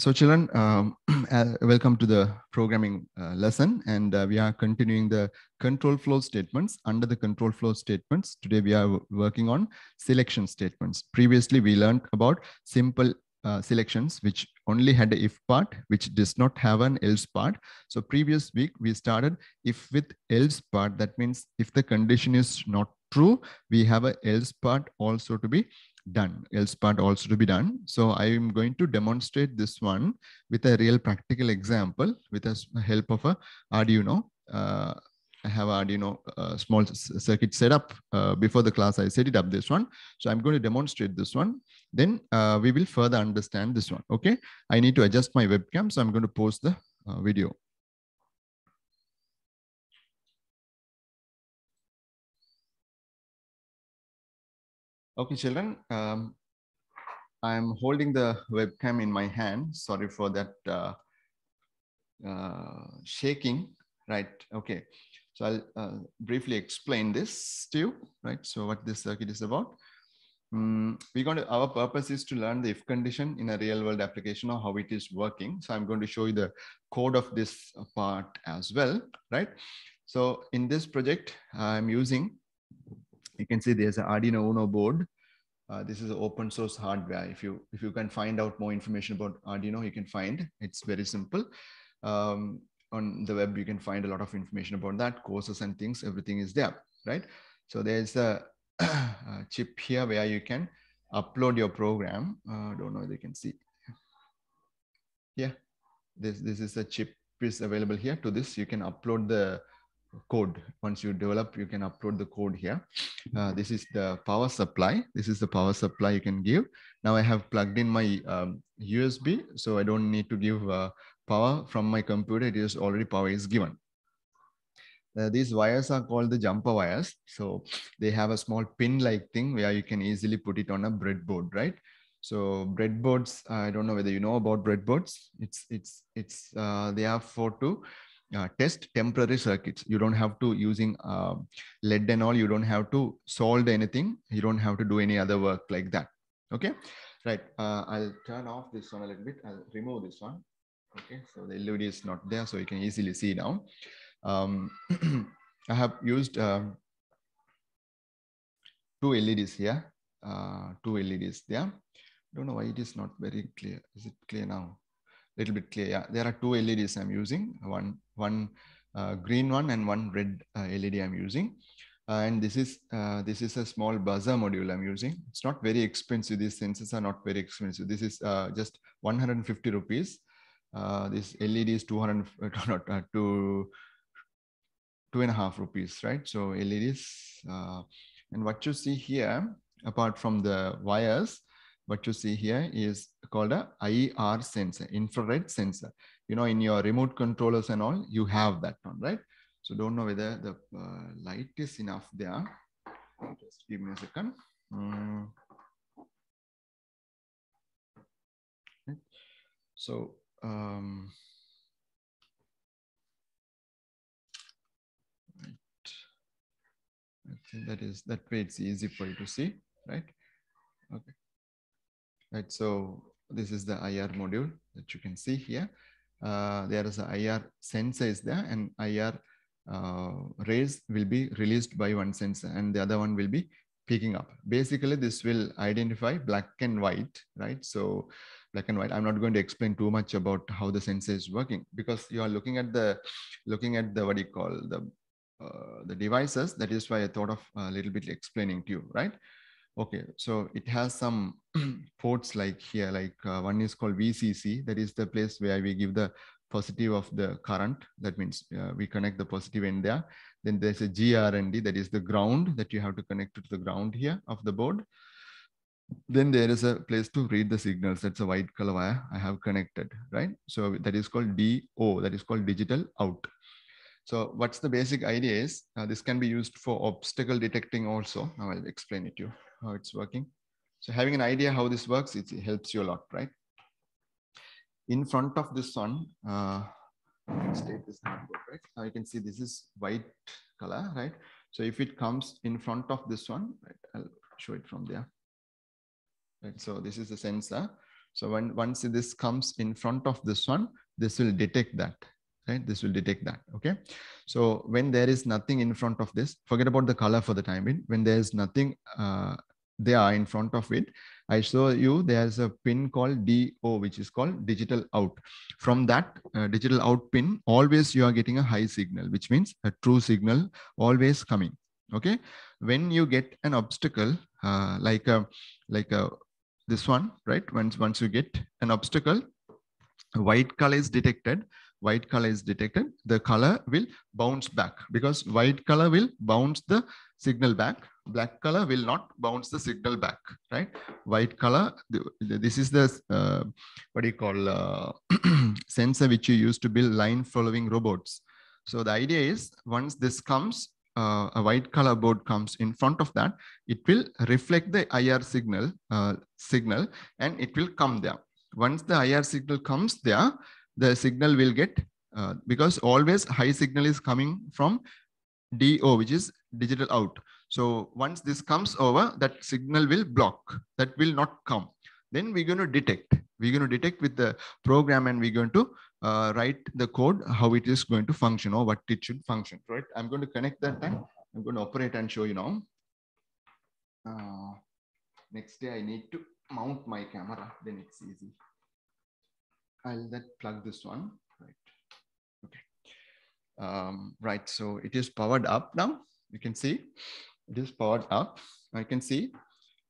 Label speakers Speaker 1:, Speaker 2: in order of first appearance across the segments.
Speaker 1: So children, um, uh, welcome to the programming uh, lesson. And uh, we are continuing the control flow statements. Under the control flow statements, today we are working on selection statements. Previously, we learned about simple uh, selections, which only had the if part, which does not have an else part. So previous week, we started if with else part. That means if the condition is not true, we have a else part also to be done, else part also to be done. So I'm going to demonstrate this one with a real practical example with the help of a Arduino. Uh, I have Arduino uh, small circuit set up. Uh, before the class, I set it up this one. So I'm going to demonstrate this one. Then uh, we will further understand this one. Okay. I need to adjust my webcam. So I'm going to pause the uh, video. Okay, children, um, I'm holding the webcam in my hand. Sorry for that uh, uh, shaking, right? Okay, so I'll uh, briefly explain this to you, right? So what this circuit is about. Um, we're going to, our purpose is to learn the if condition in a real world application or how it is working. So I'm going to show you the code of this part as well, right? So in this project, I'm using you can see there's an Arduino Uno board. Uh, this is open source hardware. If you if you can find out more information about Arduino, you can find it's very simple. Um, on the web, you can find a lot of information about that courses and things. Everything is there, right? So there's a, a chip here where you can upload your program. Uh, don't know if you can see. Yeah, this this is a chip is available here. To this, you can upload the code. Once you develop, you can upload the code here. Uh, this is the power supply. This is the power supply you can give. Now I have plugged in my um, USB, so I don't need to give uh, power from my computer. It is already power is given. Uh, these wires are called the jumper wires. So they have a small pin-like thing where you can easily put it on a breadboard, right? So breadboards, I don't know whether you know about breadboards. It's it's it's uh, they are for to uh, test temporary circuits. You don't have to using uh, lead and all. You don't have to solder anything. You don't have to do any other work like that. Okay, right. Uh, I'll turn off this one a little bit. I'll remove this one. Okay, so the LED is not there, so you can easily see now. Um, I have used um, two LEDs here, uh, two LEDs there. Don't know why it is not very clear. Is it clear now? Little bit clear. Yeah, there are two LEDs I'm using. One one uh, green one and one red uh, LED I'm using. Uh, and this is uh, this is a small buzzer module I'm using. It's not very expensive. These sensors are not very expensive. This is uh, just 150 rupees. Uh, this LED is 200, uh, two, two and a half rupees, right? So LEDs, and what you see here, apart from the wires, what you see here is called a IR sensor, infrared sensor. You know, in your remote controllers and all, you have that one, right? So don't know whether the uh, light is enough there. Just give me a second. Mm. So, um, right. I think that is that way it's easy for you to see, right? Okay right? So this is the IR module that you can see here. Uh, there is a IR sensor is there and IR uh, rays will be released by one sensor and the other one will be picking up. Basically, this will identify black and white, right? So black and white, I'm not going to explain too much about how the sensor is working because you are looking at the, looking at the, what do you call the, uh, the devices. That is why I thought of a little bit explaining to you, right? Okay, so it has some ports like here, like uh, one is called VCC. That is the place where we give the positive of the current. That means uh, we connect the positive end there. Then there's a GRND, that is the ground that you have to connect to the ground here of the board. Then there is a place to read the signals. That's a white color wire I have connected, right? So that is called DO, that is called digital out. So what's the basic idea is uh, this can be used for obstacle detecting also. Now I'll explain it to you how it's working. So having an idea how this works, it helps you a lot, right? In front of this one, uh, let's take this notebook, right? Now you can see this is white color, right? So if it comes in front of this one, right, I'll show it from there. Right, so this is the sensor. So when once this comes in front of this one, this will detect that, right? This will detect that, okay? So when there is nothing in front of this, forget about the color for the time being. When there is nothing uh, they are in front of it. I show you there's a pin called DO, which is called digital out. From that uh, digital out pin, always you are getting a high signal, which means a true signal always coming. Okay. When you get an obstacle, uh, like a, like a, this one, right? Once, once you get an obstacle, white color is detected, white color is detected, the color will bounce back because white color will bounce the signal back black color will not bounce the signal back, right? White color, this is the, uh, what do you call, uh, sensor which you use to build line following robots. So the idea is once this comes, uh, a white color board comes in front of that, it will reflect the IR signal, uh, signal and it will come there. Once the IR signal comes there, the signal will get, uh, because always high signal is coming from DO, which is digital out. So once this comes over, that signal will block. That will not come. Then we're going to detect. We're going to detect with the program and we're going to uh, write the code, how it is going to function or what it should function, right? I'm going to connect that time. I'm going to operate and show you now. Uh, next day, I need to mount my camera. Then it's easy. I'll let plug this one. Right. Okay. Um, right. So it is powered up now. You can see this pod up, I can see.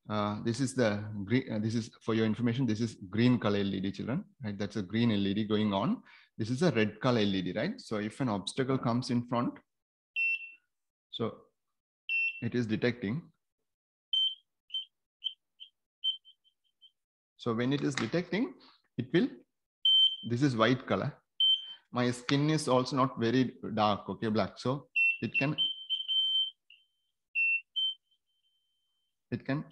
Speaker 1: Uh, this is the green, uh, this is for your information, this is green color LED children, right? That's a green LED going on. This is a red color LED, right? So if an obstacle comes in front, so it is detecting. So when it is detecting, it will, this is white color. My skin is also not very dark, okay, black. So it can it can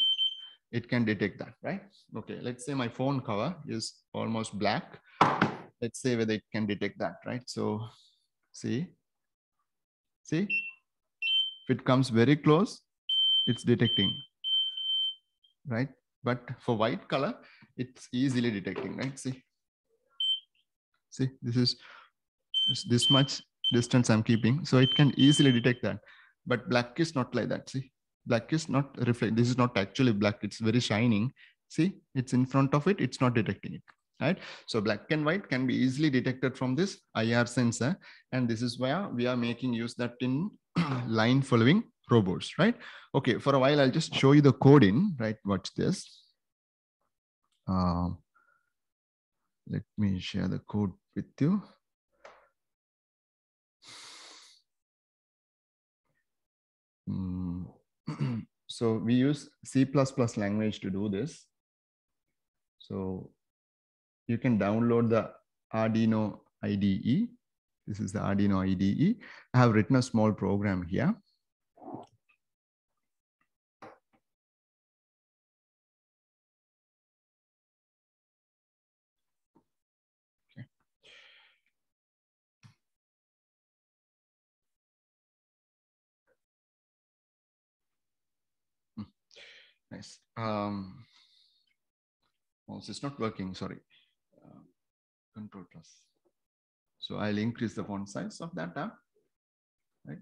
Speaker 1: it can detect that, right? Okay, let's say my phone cover is almost black. Let's say whether it can detect that, right? So see, see, if it comes very close, it's detecting, right? But for white color, it's easily detecting, right? See, see, this is this much distance I'm keeping. So it can easily detect that, but black is not like that, see? black is not reflect this is not actually black it's very shining see it's in front of it it's not detecting it right so black and white can be easily detected from this ir sensor and this is where we are making use that in line following robots right okay for a while i'll just show you the code in right watch this um, let me share the code with you mm. So we use C++ language to do this. So you can download the Arduino IDE. This is the Arduino IDE. I have written a small program here. Nice. Um, mouse it's not working, sorry. Uh, control plus. So I'll increase the font size of that tab. Right.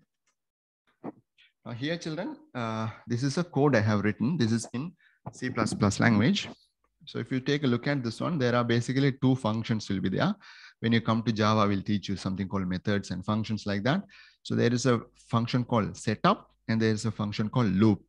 Speaker 1: Now here, children, uh, this is a code I have written. This is in C++ language. So if you take a look at this one, there are basically two functions will be there. When you come to Java, we'll teach you something called methods and functions like that. So there is a function called setup and there is a function called loop.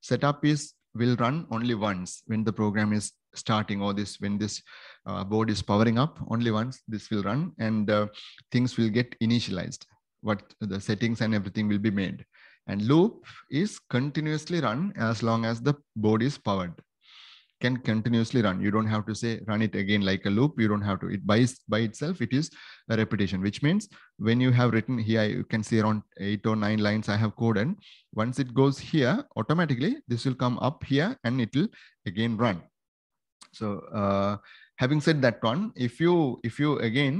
Speaker 1: Setup is will run only once when the program is starting or this when this uh, board is powering up only once this will run and uh, things will get initialized what the settings and everything will be made and loop is continuously run as long as the board is powered can continuously run. You don't have to say run it again like a loop. You don't have to. It by, by itself, it is a repetition, which means when you have written here, you can see around eight or nine lines I have coded. Once it goes here, automatically this will come up here and it will again run. So uh, having said that one, if you if you again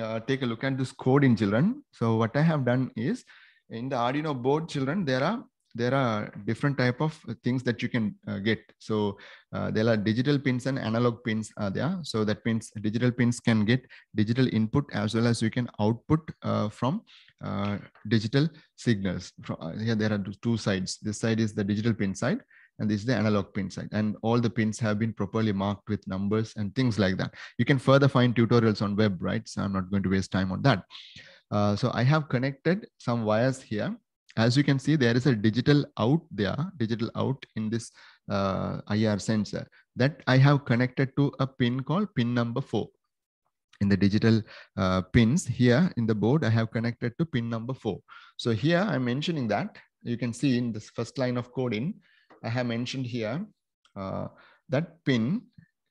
Speaker 1: uh, take a look at this code in children. So what I have done is in the Arduino board children, there are there are different type of things that you can uh, get. So uh, there are digital pins and analog pins are there. So that means digital pins can get digital input as well as you can output uh, from uh, digital signals. Uh, here there are two sides. This side is the digital pin side and this is the analog pin side and all the pins have been properly marked with numbers and things like that. You can further find tutorials on web, right? So I'm not going to waste time on that. Uh, so I have connected some wires here as you can see, there is a digital out there, digital out in this uh, IR sensor that I have connected to a pin called pin number four. In the digital uh, pins here in the board, I have connected to pin number four. So here I'm mentioning that you can see in this first line of coding, I have mentioned here uh, that pin,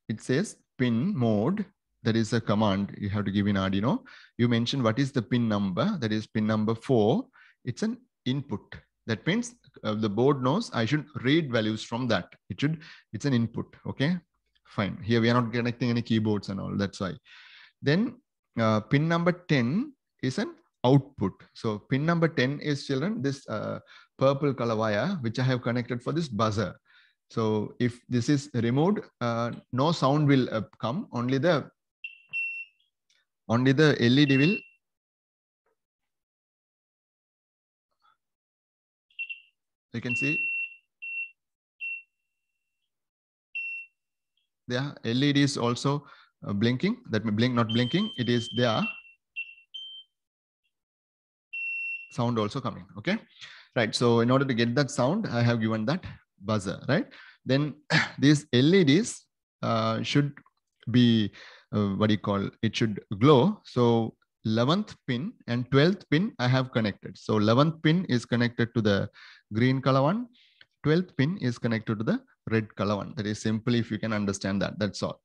Speaker 1: it says pin mode there is a command you have to give in Arduino. You mentioned what is the pin number, that is pin number four. It's an input. That means uh, the board knows I should read values from that. It should, it's an input. Okay, fine. Here we are not connecting any keyboards and all. That's why. Then uh, pin number 10 is an output. So pin number 10 is children, this uh, purple color wire, which I have connected for this buzzer. So if this is removed, uh, no sound will uh, come. Only the only the LED will You can see there LED is also uh, blinking. That means blink, not blinking. It is there. Sound also coming. Okay, right. So in order to get that sound, I have given that buzzer. Right. Then these LEDs uh, should be uh, what do you call it should glow so 11th pin and 12th pin i have connected so 11th pin is connected to the green color one. 12th pin is connected to the red color one. That is simply if you can understand that, that's all.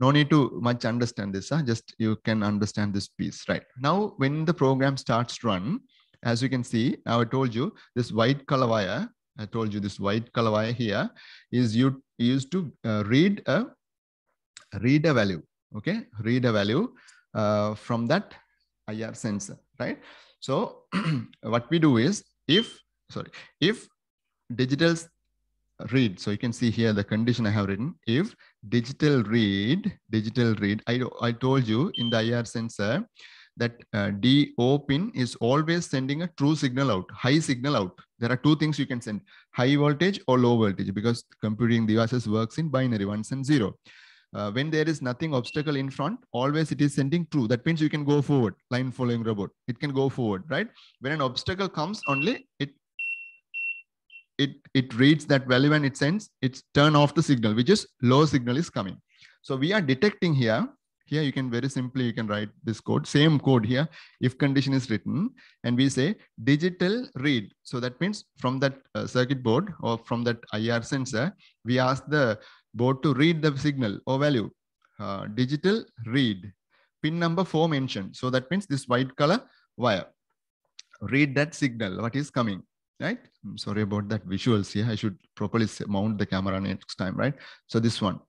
Speaker 1: No need to much understand this, huh? just you can understand this piece, right? Now, when the program starts run, as you can see, I told you this white color wire, I told you this white color wire here is you used to uh, read a read a value, okay? Read a value uh, from that IR sensor, right? So what we do is if sorry, if digital read, so you can see here the condition I have written, if digital read, digital read, I, I told you in the IR sensor that uh, pin is always sending a true signal out, high signal out. There are two things you can send, high voltage or low voltage because computing devices works in binary ones and zero. Uh, when there is nothing obstacle in front, always it is sending true. That means you can go forward, line following robot. It can go forward, right? When an obstacle comes only, it it it reads that value and it sends it's turn off the signal which is low signal is coming so we are detecting here here you can very simply you can write this code same code here if condition is written and we say digital read so that means from that uh, circuit board or from that ir sensor we ask the board to read the signal or value uh, digital read pin number 4 mentioned so that means this white color wire read that signal what is coming right? I'm sorry about that visuals here. I should properly mount the camera next time, right? So this one.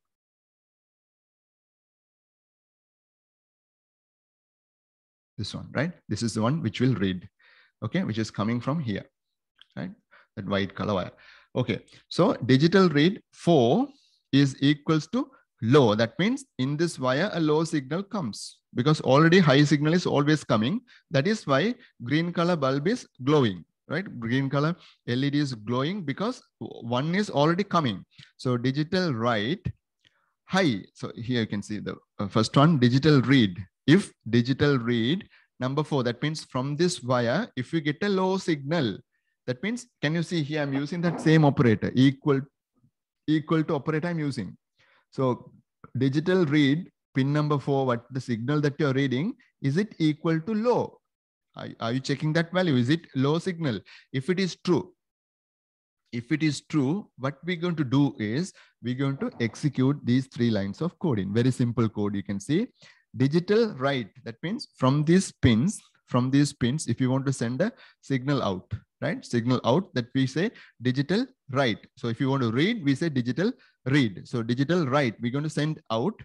Speaker 1: This one, right? This is the one which will read, okay? Which is coming from here, right? That white color wire. Okay, so digital read four is equals to low. That means in this wire, a low signal comes because already high signal is always coming. That is why green color bulb is glowing right? Green color LED is glowing because one is already coming. So digital write high. So here you can see the uh, first one, digital read. If digital read, number four, that means from this wire, if you get a low signal, that means, can you see here, I'm using that same operator, equal, equal to operator I'm using. So digital read, pin number four, what the signal that you're reading, is it equal to low? Are, are you checking that value? Is it low signal? If it is true, if it is true, what we're going to do is we're going to execute these three lines of code in very simple code. You can see digital write. That means from these pins, from these pins, if you want to send a signal out, right? Signal out that we say digital write. So if you want to read, we say digital read. So digital write, we're going to send out.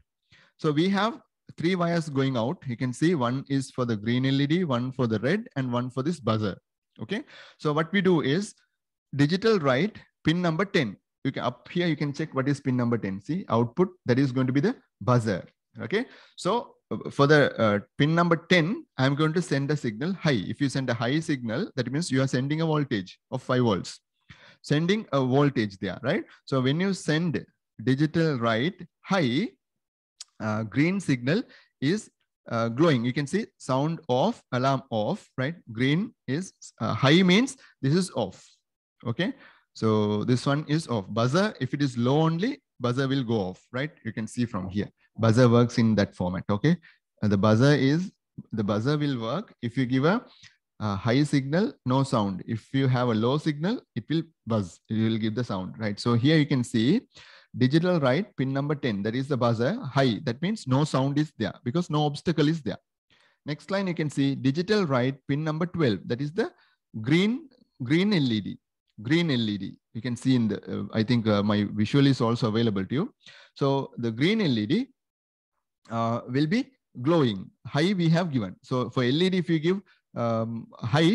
Speaker 1: So we have three wires going out. You can see one is for the green LED, one for the red, and one for this buzzer. Okay. So what we do is digital write pin number 10. You can up here, you can check what is pin number 10. See output that is going to be the buzzer. Okay. So uh, for the uh, pin number 10, I'm going to send a signal high. If you send a high signal, that means you are sending a voltage of five volts, sending a voltage there, right? So when you send digital write high, uh, green signal is uh, glowing. You can see sound off, alarm off, right? Green is uh, high means this is off, okay? So this one is off. Buzzer, if it is low only, buzzer will go off, right? You can see from here. Buzzer works in that format, okay? And uh, the buzzer is, the buzzer will work if you give a, a high signal, no sound. If you have a low signal, it will buzz. It will give the sound, right? So here you can see digital right pin number 10 that is the buzzer high that means no sound is there because no obstacle is there next line you can see digital right pin number 12 that is the green green led green led you can see in the uh, i think uh, my visual is also available to you so the green led uh, will be glowing high we have given so for led if you give um, high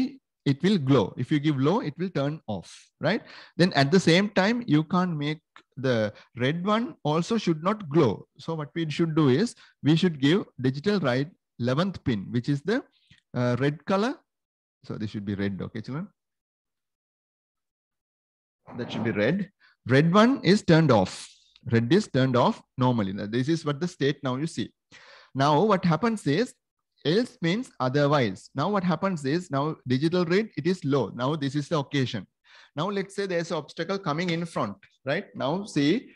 Speaker 1: it will glow if you give low it will turn off right then at the same time you can't make the red one also should not glow. So what we should do is we should give digital right 11th pin, which is the uh, red color. So this should be red, okay children? That should be red. Red one is turned off. Red is turned off normally. Now, this is what the state now you see. Now what happens is else means otherwise. Now what happens is now digital read, it is low. Now this is the occasion. Now let's say there's an obstacle coming in front, right? Now see,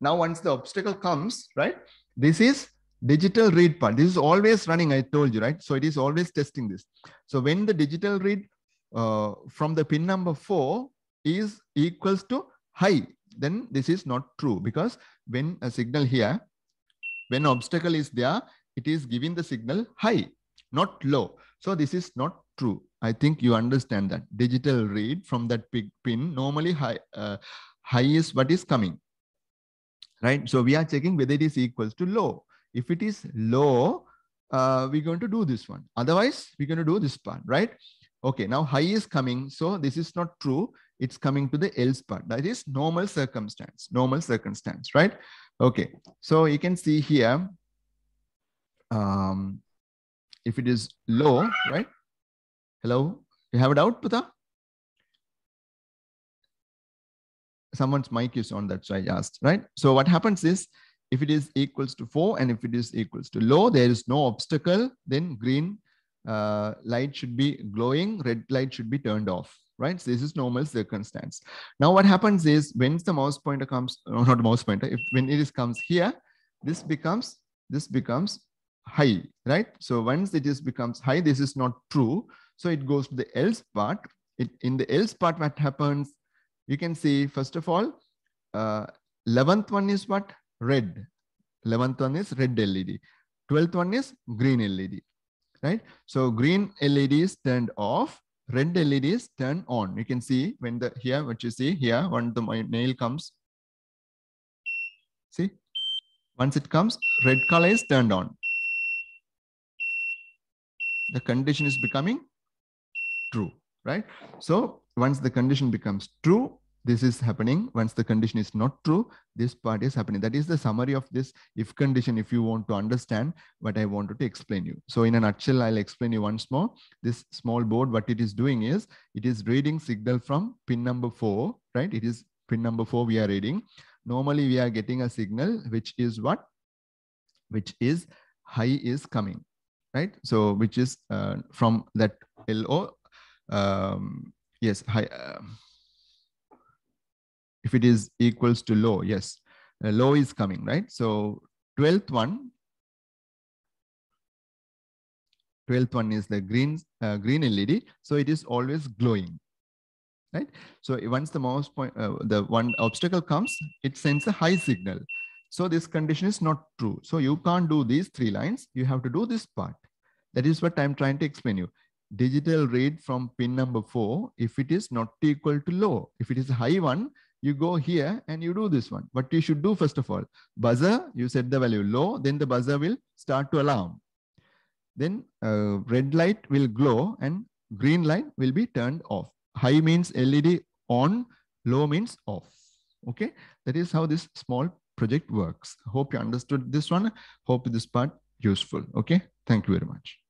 Speaker 1: now once the obstacle comes, right? This is digital read part. This is always running, I told you, right? So it is always testing this. So when the digital read uh, from the pin number four is equals to high, then this is not true because when a signal here, when obstacle is there, it is giving the signal high, not low. So this is not true. I think you understand that digital read from that pin normally high, uh, high is what is coming, right? So we are checking whether it is equals to low. If it is low, uh, we're going to do this one. Otherwise, we're going to do this part, right? Okay, now high is coming. So this is not true. It's coming to the else part. That is normal circumstance, normal circumstance, right? Okay, so you can see here, um, if it is low, right? Hello? You have a doubt, Putha? Someone's mic is on, that's why I asked, right? So what happens is, if it is equals to 4 and if it is equals to low, there is no obstacle, then green uh, light should be glowing, red light should be turned off, right? So this is normal circumstance. Now what happens is, when the mouse pointer comes, no, not mouse pointer, if when it is comes here, this becomes, this becomes high, right? So once it is becomes high, this is not true. So it goes to the else part. It, in the else part, what happens? You can see, first of all, uh, 11th one is what? Red. 11th one is red LED. 12th one is green LED, right? So green LED is turned off, red LED is turned on. You can see when the here, what you see here, when the nail comes, see, once it comes, red color is turned on. The condition is becoming true, right? So once the condition becomes true, this is happening. Once the condition is not true, this part is happening. That is the summary of this if condition, if you want to understand what I wanted to explain you. So in a nutshell, I'll explain you once more. This small board, what it is doing is, it is reading signal from pin number four, right? It is pin number four we are reading. Normally we are getting a signal, which is what? Which is high is coming, right? So which is uh, from that LO um, yes, hi, uh, if it is equals to low, yes, uh, low is coming, right? So 12th one, 12th one is the green, uh, green LED. So it is always glowing, right? So once the mouse point, uh, the one obstacle comes, it sends a high signal. So this condition is not true. So you can't do these three lines. You have to do this part. That is what I'm trying to explain you digital read from pin number four if it is not equal to low. If it is high one, you go here and you do this one. What you should do first of all, buzzer, you set the value low, then the buzzer will start to alarm. Then uh, red light will glow and green light will be turned off. High means LED on, low means off. Okay, that is how this small project works. Hope you understood this one. Hope this part useful. Okay, thank you very much.